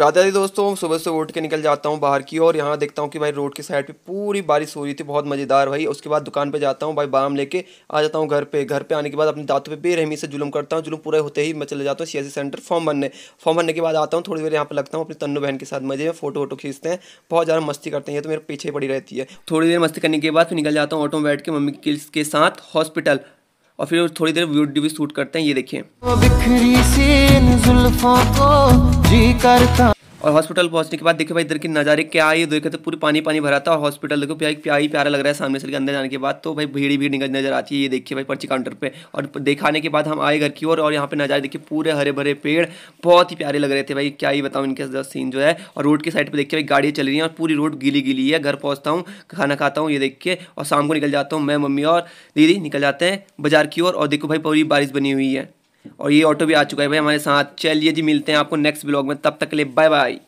राधा जी दोस्तों सुबह से उठ के निकल जाता हूँ बाहर की और यहाँ देखता हूँ कि भाई रोड के साइड पे पूरी बारिश हो रही थी बहुत मज़ेदार भाई उसके बाद दुकान पे जाता हूँ भाई बाम लेके आ जाता हूँ घर पे घर पे आने के बाद अपने दांतों पे बेरहमी से जुलम करता हूँ जुलम पूरे होते ही मैं चले जाता हूँ सियासी सेंटर फॉर्म भरने फॉर्म भरने के बाद आता हूँ थोड़ी देर यहाँ पर लगता हूँ अपनी तन्नू बहन के साथ मज़े में फोटो वोटो खींचते हैं बहुत ज़्यादा मस्ती करते हैं तो मेरे पीछे पड़ी रहती है थोड़ी देर मस्ती करने के बाद फिर निकल जाता हूँ ऑटो में बैठ के मम्मी के साथ हॉस्पिटल और फिर थोड़ी देर वीडियो भी शूट करते हैं ये देखिए बिखरी जुल्फों को जी करता और हॉस्पिटल पहुंचने के बाद देखिए भाई इधर के नज़ारे क्या है देखे तो पूरी पानी पानी भरा था और हॉस्पिटल देखो प्याई प्याई प्यारा लग रहा है सामने से अंदर जाने के बाद तो भाई भीड़ भीड़ निकल नजर आती है ये देखिए भाई पर्ची काउंटर पर और दिखाने के बाद हम आए घर की ओर और यहाँ पे नज़ारे देखिए पूरे हरे भरे पेड़ बहुत ही प्यारे लग रहे थे भाई क्या ही बताऊँ इनके सीन जो है और रोड की साइड पर देखिए भाई गाड़ियाँ चल रही हैं और पूरी रोड गिली गिली है घर पहुँचता हूँ खाना खाता हूँ ये देख के और शाम को निकल जाता हूँ मैं मम्मी और दीदी निकल जाते हैं बाजार की ओर और देखो भाई पूरी बारिश बनी हुई है और ये ऑटो भी आ चुका है भाई हमारे साथ चलिए जी मिलते हैं आपको नेक्स्ट ब्लॉग में तब तक के लिए बाय बाय